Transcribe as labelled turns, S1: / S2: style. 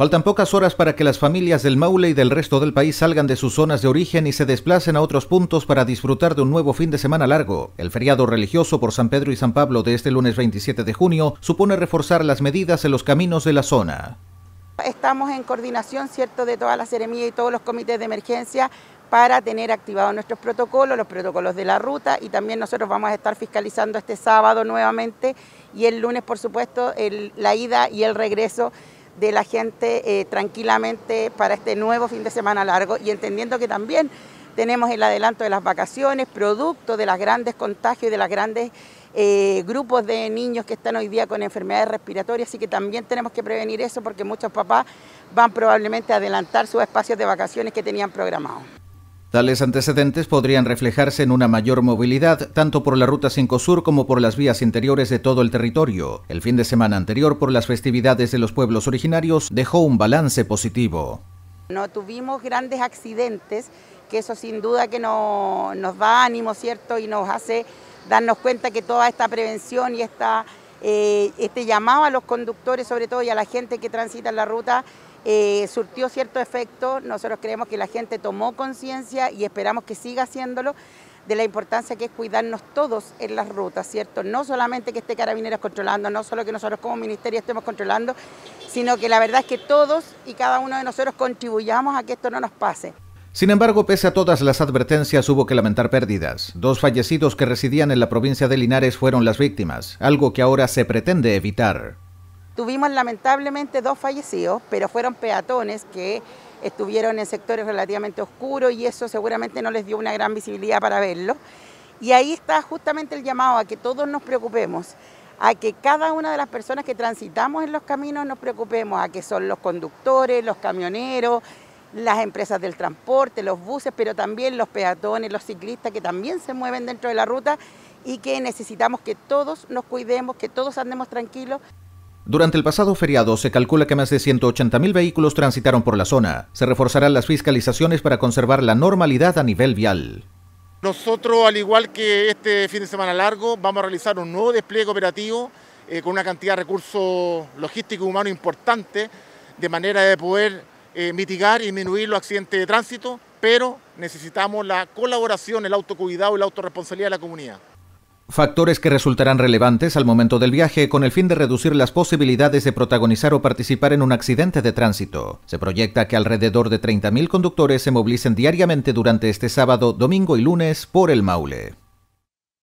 S1: Faltan pocas horas para que las familias del Maule y del resto del país salgan de sus zonas de origen y se desplacen a otros puntos para disfrutar de un nuevo fin de semana largo. El feriado religioso por San Pedro y San Pablo de este lunes 27 de junio supone reforzar las medidas en los caminos de la zona.
S2: Estamos en coordinación, cierto, de toda la seremía y todos los comités de emergencia para tener activados nuestros protocolos, los protocolos de la ruta y también nosotros vamos a estar fiscalizando este sábado nuevamente y el lunes, por supuesto, la ida y el regreso de la gente eh, tranquilamente para este nuevo fin de semana largo y entendiendo que también tenemos el adelanto de las vacaciones, producto de los grandes contagios y de los grandes eh, grupos de niños que están hoy día con enfermedades respiratorias, así que también tenemos que prevenir eso porque muchos papás van probablemente a adelantar sus espacios de vacaciones que tenían programados.
S1: Tales antecedentes podrían reflejarse en una mayor movilidad tanto por la Ruta 5 Sur como por las vías interiores de todo el territorio. El fin de semana anterior por las festividades de los pueblos originarios dejó un balance positivo.
S2: No tuvimos grandes accidentes, que eso sin duda que nos da ánimo, ¿cierto? Y nos hace darnos cuenta que toda esta prevención y esta eh, este llamado a los conductores, sobre todo, y a la gente que transita en la ruta, eh, surtió cierto efecto. Nosotros creemos que la gente tomó conciencia y esperamos que siga haciéndolo de la importancia que es cuidarnos todos en las rutas, ¿cierto? No solamente que esté Carabineros controlando, no solo que nosotros como ministerio estemos controlando, sino que la verdad es que todos y cada uno de nosotros contribuyamos a que esto no nos pase.
S1: Sin embargo, pese a todas las advertencias, hubo que lamentar pérdidas. Dos fallecidos que residían en la provincia de Linares fueron las víctimas, algo que ahora se pretende evitar.
S2: Tuvimos lamentablemente dos fallecidos, pero fueron peatones que estuvieron en sectores relativamente oscuros y eso seguramente no les dio una gran visibilidad para verlo. Y ahí está justamente el llamado a que todos nos preocupemos, a que cada una de las personas que transitamos en los caminos nos preocupemos, a que son los conductores, los camioneros, las empresas del transporte, los buses, pero también los peatones, los ciclistas que también se mueven dentro de la ruta y que necesitamos que todos nos cuidemos, que todos andemos tranquilos.
S1: Durante el pasado feriado se calcula que más de 180.000 vehículos transitaron por la zona. Se reforzarán las fiscalizaciones para conservar la normalidad a nivel vial.
S3: Nosotros, al igual que este fin de semana largo, vamos a realizar un nuevo despliegue operativo eh, con una cantidad de recursos logísticos y humanos importantes, de manera de poder eh, mitigar y disminuir los accidentes de tránsito, pero necesitamos la colaboración, el autocuidado y la autorresponsabilidad de la comunidad.
S1: Factores que resultarán relevantes al momento del viaje con el fin de reducir las posibilidades de protagonizar o participar en un accidente de tránsito. Se proyecta que alrededor de 30.000 conductores se movilicen diariamente durante este sábado, domingo y lunes por el Maule.